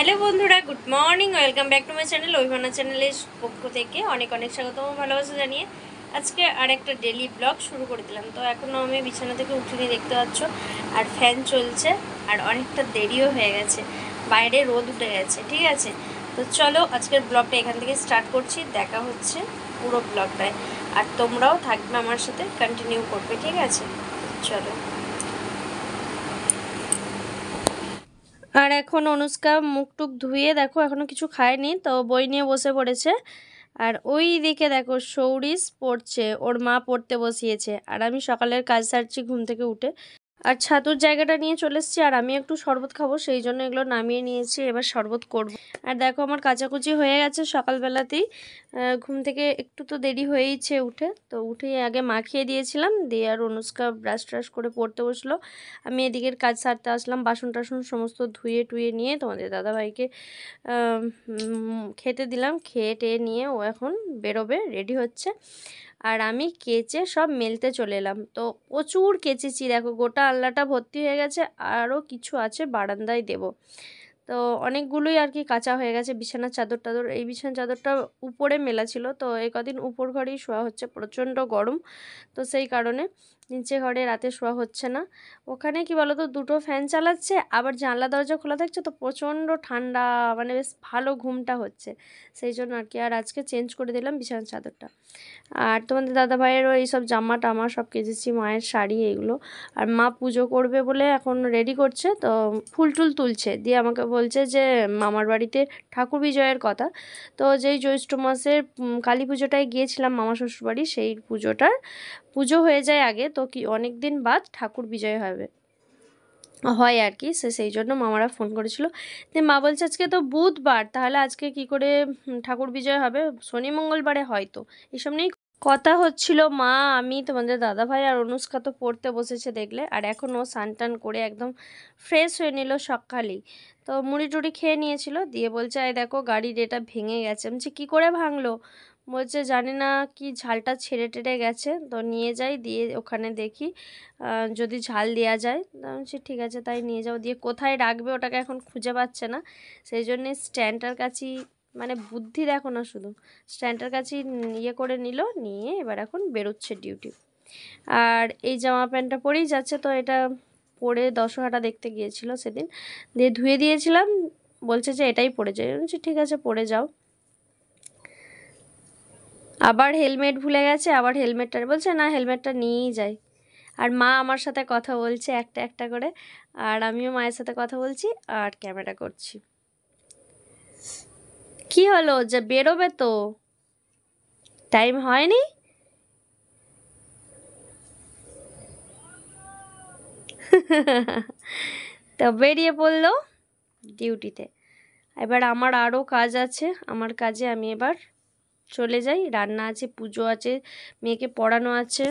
Hello বন্ধুরা good morning welcome back to my channel Abhimana চ্যানেলের পক্ষ থেকে অনেক অনেক স্বাগতম ভালোবাসা জানিয়ে আজকে আর একটা ডেলি ব্লগ শুরু করে দিলাম তো এখনও আমি বিছানা থেকে উঠিনি দেখতে পাচ্ছ আর ফ্যান চলছে আর অনেকটা দেরিও হয়ে গেছে বাইরে রোদ উঠে গেছে ঠিক আছে তো চলো আজকের ব্লগটা এখান থেকে স্টার্ট করছি দেখা হচ্ছে পুরো ব্লগটায় আর তোমরাও থাকবে আমার সাথে কন্টিনিউ করবে ঠিক আছে চলো আর এখন অনুষ্কা মুখটুক ধুয়ে দেখো এখনও কিছু খায়নি তো বই নিয়ে বসে পড়েছে আর ওই দিকে দেখো সৌরিস পড়ছে ওর মা পড়তে বসিয়েছে আর আমি সকালের কাজ সারছি ঘুম থেকে উঠে আর ছাতুর জায়গাটা নিয়ে চলে এসেছি আর আমি একটু শরবত খাবো সেই জন্য এগুলো নামিয়ে নিয়েছি এবার শরবত করব। আর দেখো আমার কাচাকুচি হয়ে গেছে সকালবেলাতেই ঘুম থেকে একটু তো দেরি হয়েইছে উঠে তো উঠে আগে মাখিয়ে দিয়েছিলাম দিয়ে আর অনুষ্কা ব্রাশ ট্রাশ করে পড়তে বসলো আমি এদিকের কাজ সারতে আসলাম বাসন টাসন সমস্ত ধুয়ে টুয়ে নিয়ে তোমাদের দাদাভাইকে খেতে দিলাম খেয়ে টেয়ে নিয়ে ও এখন বেরোবে রেডি হচ্ছে আর আমি কেচে সব মেলতে চলে এলাম তো প্রচুর কেচেছি দেখো গোটা আলনাটা ভর্তি হয়ে গেছে আরও কিছু আছে বারান্দায় দেব তো অনেকগুলোই আর কি কাঁচা হয়ে গেছে বিছানার চাদর টাদর এই বিছানার চাদরটা উপরে মেলা ছিল তো এ কদিন উপর ঘরেই শোয়া হচ্ছে প্রচণ্ড গরম তো সেই কারণে নিচে ঘরে রাতে শোয়া হচ্ছে না ওখানে কি বলতো দুটো ফ্যান চালাচ্ছে আবার জানলা দরজা খোলা থাকছে তো প্রচণ্ড ঠান্ডা মানে বেশ ভালো ঘুমটা হচ্ছে সেই জন্য আর কি আর আজকে চেঞ্জ করে দিলাম বিছানার চাদরটা আর তোমাদের দাদা ভাইয়েরও সব জামা টামা সব কেজেছি মায়ের শাড়ি এইগুলো আর মা পুজো করবে বলে এখন রেডি করছে তো ফুল টুল তুলছে দিয়ে আমাকে বলছে যে মামার বাড়িতে ঠাকুর বিজয়ের কথা তো যেই জ্যৈষ্ঠ মাসের কালী পুজোটায় গিয়েছিলাম মামা শ্বশুরবাড়ি সেই পুজোটার পুজো হয়ে যায় আগে তো কি অনেক দিন বাদ ঠাকুর বিজয় হবে হয় আর কি সে সেই জন্য মামারা ফোন করেছিল তো মা বলছে আজকে তো বুধবার তাহলে আজকে কি করে ঠাকুর বিজয় হবে শনি মঙ্গলবারে হয়তো এসব নিয়েই কথা হচ্ছিল মা আমি তোমাদের দাদা ভাই আর অনুষ্কা তো পড়তে বসেছে দেখলে আর এখন ও টান করে একদম ফ্রেশ হয়ে নিল সকালেই তো মুড়ি টুড়ি খেয়ে নিয়েছিল দিয়ে বলছে আয় দেখো গাড়ির এটা ভেঙে গেছে আমি কী করে ভাঙলো বলছে জানি না কি ঝালটা ছেড়ে টেড়ে গেছে তো নিয়ে যাই দিয়ে ওখানে দেখি যদি ঝাল দেওয়া যায় সে ঠিক আছে তাই নিয়ে যাও দিয়ে কোথায় রাখবে ওটাকে এখন খুঁজে পাচ্ছে না সেই জন্যে স্ট্যান্ডটার কাছেই মানে বুদ্ধি দেখো না শুধু স্ট্যান্ডার কাছেই ইয়ে করে নিল নিয়ে এবার এখন বেরোচ্ছে ডিউটি আর এই জামা প্যান্টটা পরেই যাচ্ছে তো এটা পরে দশহাটা দেখতে গিয়েছিল সেদিন দিয়ে ধুয়ে দিয়েছিলাম বলছে যে এটাই পরে যাই ঠিক আছে পরে যাও আবার হেলমেট ভুলে গেছে আবার হেলমেটটা বলছে না হেলমেটটা নিয়েই যাই আর মা আমার সাথে কথা বলছে একটা একটা করে আর আমিও মায়ের সাথে কথা বলছি আর ক্যামেরা করছি কি হলো যে বেরোবে তো টাইম হয়নি তো বেরিয়ে পড়লো ডিউটিতে এবার আমার আরও কাজ আছে আমার কাজে আমি এবার চলে যাই রান্না আছে পুজো আছে মেয়েকে পড়ানো আছে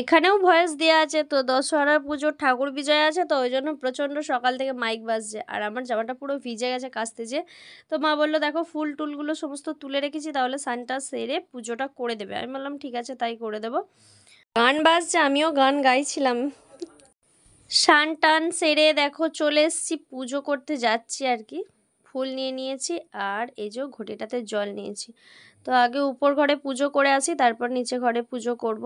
এখানেও ভয়েস দেওয়া আছে তো দশহরার পুজোর ঠাকুর বিজয় আছে তো ওই জন্য প্রচণ্ড সকাল থেকে মাইক বাজছে আর আমার জামাটা পুরো ভিজে গেছে কাস্তে যে তো মা বললো দেখো ফুল টুলগুলো সমস্ত তুলে রেখেছি তাহলে সানটা সেরে পুজোটা করে দেবে আমি বললাম ঠিক আছে তাই করে দেবো গান বাজছে আমিও গান গাইছিলাম সান টান সেরে দেখো চলে এসছি পুজো করতে যাচ্ছি আর কি ফুল নিয়ে নিয়েছি আর এই যে ঘটিটাতে জল নিয়েছি তো আগে উপর ঘরে পুজো করে আসি তারপর নিচে ঘরে পুজো করব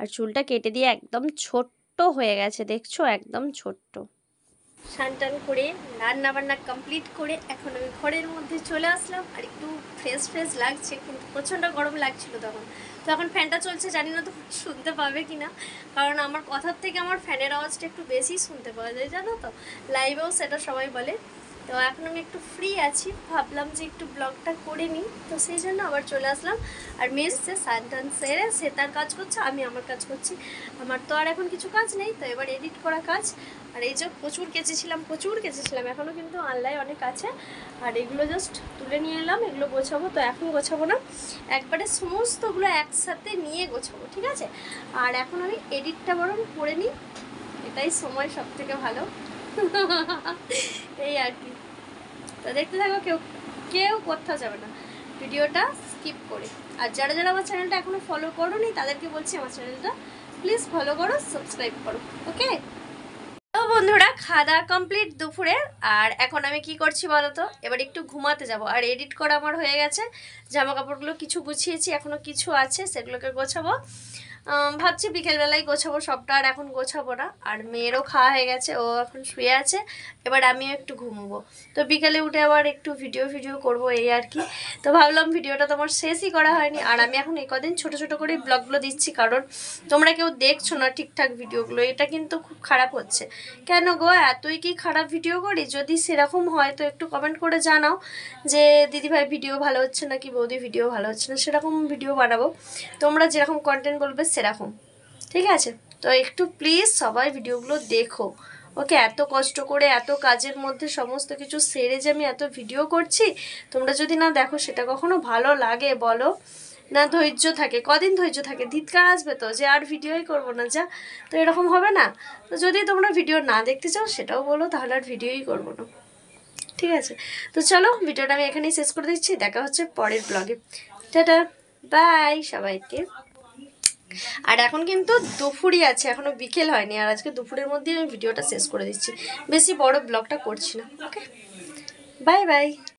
আর চুলটা কেটে দিয়ে একদম ছোট্ট হয়ে গেছে দেখছো একদম ছোট্ট টান করে রান্না বান্না কমপ্লিট করে এখন আমি ঘরের মধ্যে চলে আসলাম আর একটু ফ্রেশ ফ্রেশ লাগছে কিন্তু প্রচণ্ড গরম লাগছিল তখন তো এখন ফ্যানটা চলছে জানি না তো শুনতে পাবে কি না কারণ আমার কথার থেকে আমার ফ্যানের আওয়াজটা একটু বেশি শুনতে পাওয়া যায় জানো তো লাইভেও সেটা সবাই বলে তো এখন আমি একটু ফ্রি আছি ভাবলাম যে একটু ব্লগটা করে নিই তো সেই জন্য আবার চলে আসলাম আর সে এসছে সানটান সেরে সে তার কাজ করছে আমি আমার কাজ করছি আমার তো আর এখন কিছু কাজ নেই তো এবার এডিট করা কাজ আর এই যে প্রচুর কেচেছিলাম প্রচুর কেচেছিলাম এখনও কিন্তু আনলাই অনেক আছে আর এগুলো জাস্ট তুলে নিয়ে এলাম এগুলো গোছাবো তো এখন গোছাবো না একবারে সমস্তগুলো একসাথে নিয়ে গোছাবো ঠিক আছে আর এখন আমি এডিটটা বরং করে নিই এটাই সময় সব থেকে ভালো এই আর কি তো দেখতে থাকো কেউ কেউ কোথাও যাবে না ভিডিওটা স্কিপ করে আর যারা যারা আমার চ্যানেলটা এখনও ফলো করোনি তাদেরকে বলছি আমার চ্যানেলটা প্লিজ ফলো করো সাবস্ক্রাইব করো ওকে তো বন্ধুরা খাওয়া দাওয়া কমপ্লিট দুপুরে আর এখন আমি কি করছি বলতো এবার একটু ঘুমাতে যাব আর এডিট করা আমার হয়ে গেছে জামা কাপড়গুলো কিছু গুছিয়েছি এখনও কিছু আছে সেগুলোকে গোছাবো ভাবছি বিকেলবেলায় গোছাবো সবটা আর এখন গোছাবো না আর মেয়েরও খাওয়া হয়ে গেছে ও এখন শুয়ে আছে এবার আমিও একটু ঘুমবো তো বিকেলে উঠে আবার একটু ভিডিও ভিডিও করব এই আর কি তো ভাবলাম ভিডিওটা তোমার শেষই করা হয়নি আর আমি এখন এই কদিন ছোটো ছোটো করে ব্লগগুলো দিচ্ছি কারণ তোমরা কেউ দেখছো না ঠিকঠাক ভিডিওগুলো এটা কিন্তু খুব খারাপ হচ্ছে কেন গো এতই কি খারাপ ভিডিও করি যদি সেরকম হয় তো একটু কমেন্ট করে জানাও যে দিদিভাই ভিডিও ভালো হচ্ছে না কি বৌদি ভিডিও ভালো হচ্ছে না সেরকম ভিডিও বানাবো তোমরা যেরকম কন্টেন্ট বলবে সেরকম ঠিক আছে তো একটু প্লিজ সবাই ভিডিওগুলো দেখো ওকে এত কষ্ট করে এত কাজের মধ্যে সমস্ত কিছু সেরে যে আমি এত ভিডিও করছি তোমরা যদি না দেখো সেটা কখনো ভালো লাগে বলো না ধৈর্য থাকে কদিন ধৈর্য থাকে ধিৎকার আসবে তো যে আর ভিডিওই করবো না যা তো এরকম হবে না তো যদি তোমরা ভিডিও না দেখতে চাও সেটাও বলো তাহলে আর ভিডিওই করবো না ঠিক আছে তো চলো ভিডিওটা আমি এখানেই শেষ করে দিচ্ছি দেখা হচ্ছে পরের ব্লগে টাটা বাই সবাইকে আর এখন কিন্তু দুপুরই আছে এখনও বিকেল হয়নি আর আজকে দুপুরের মধ্যে আমি ভিডিওটা শেষ করে দিচ্ছি বেশি বড় ব্লগটা করছি না ওকে বাই বাই